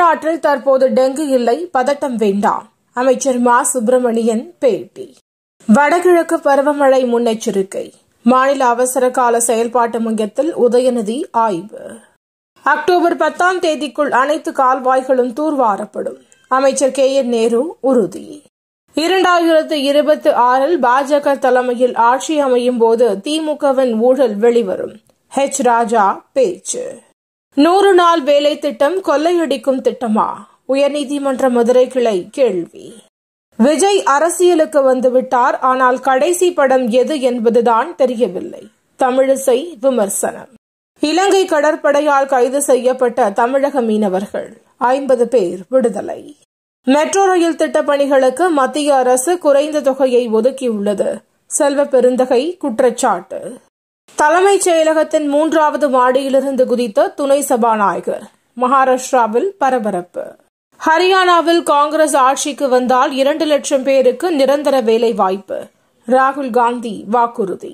தமிழ்நாட்டில் தற்போது டெங்கு இல்லை பதட்டம் வேண்டாம் அமைச்சர் மா சுப்பிரமணியன் பேட்டி வடகிழக்கு பருவமழை முன்னெச்சரிக்கை மாநில அவசர கால செயல்பாட்டு மையத்தில் உதயநிதி ஆய்வு அக்டோபர் பத்தாம் தேதிக்குள் அனைத்து கால்வாய்களும் தூர்வாரப்படும் அமைச்சர் கே என் நேரு உறுதி இரண்டாயிரத்து இருபத்தி ஆறில் பாஜக தலைமையில் ஆட்சி அமையும் போது திமுகவின் ஊழல் வெளிவரும் ஹெச் ராஜா பேச்சு நூறு நாள் வேலை திட்டம் கொள்ளையடிக்கும் திட்டமா உயர்நீதிமன்ற மதுரை கிளை கேள்வி விஜய் அரசியலுக்கு வந்துவிட்டார் ஆனால் கடைசி படம் எது என்பதுதான் தெரியவில்லை தமிழிசை விமர்சனம் இலங்கை கடற்படையால் கைது செய்யப்பட்ட தமிழக மீனவர்கள் ஐம்பது பேர் விடுதலை மெட்ரோ ரயில் திட்டப் பணிகளுக்கு மத்திய அரசு குறைந்த தொகையை ஒதுக்கியுள்ளது செல்வ பெருந்தகை குற்றச்சாட்டு தலைமைச் செயலகத்தின் மூன்றாவது மாடியிலிருந்து குதித்த துணை சபாநாயகர் மகாராஷ்டிராவில் பரபரப்பு ஹரியானாவில் காங்கிரஸ் ஆட்சிக்கு வந்தால் இரண்டு லட்சம் பேருக்கு நிரந்தர வேலை வாய்ப்பு ராகுல் காந்தி வாக்குறுதி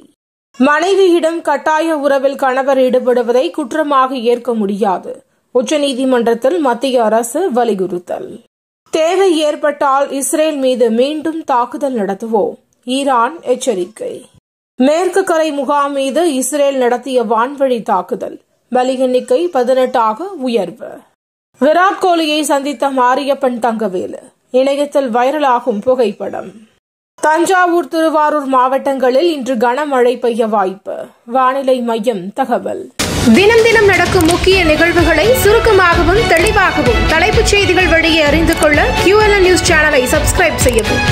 மனைவியிடம் கட்டாய உறவில் கணவர் ஈடுபடுவதை குற்றமாக ஏற்க முடியாது உச்சநீதிமன்றத்தில் மத்திய அரசு வலியுறுத்தல் தேவை ஏற்பட்டால் இஸ்ரேல் மீது மீண்டும் தாக்குதல் நடத்துவோம் ஈரான் எச்சரிக்கை மேற்கு கரை முகாம் மீது இஸ்ரேல் நடத்திய வான்வழி தாக்குதல் பலி எண்ணிக்கை பதினெட்டாக உயர்வு விராட் கோலியை சந்தித்த மாரியப்பன் தங்கவேலு இணையத்தில் வைரலாகும் புகைப்படம் தஞ்சாவூர் திருவாரூர் மாவட்டங்களில் இன்று கனமழை பெய்ய வாய்ப்பு வானிலை மையம் தகவல் தினம் தினம் நடக்கும் முக்கிய நிகழ்வுகளை சுருக்கமாகவும் தெளிவாகவும் தலைப்புச் செய்திகள் வழியே அறிந்து கொள்ள கியூஎல்என் நியூஸ் சேனலை சப்ஸ்கிரைப் செய்யவும்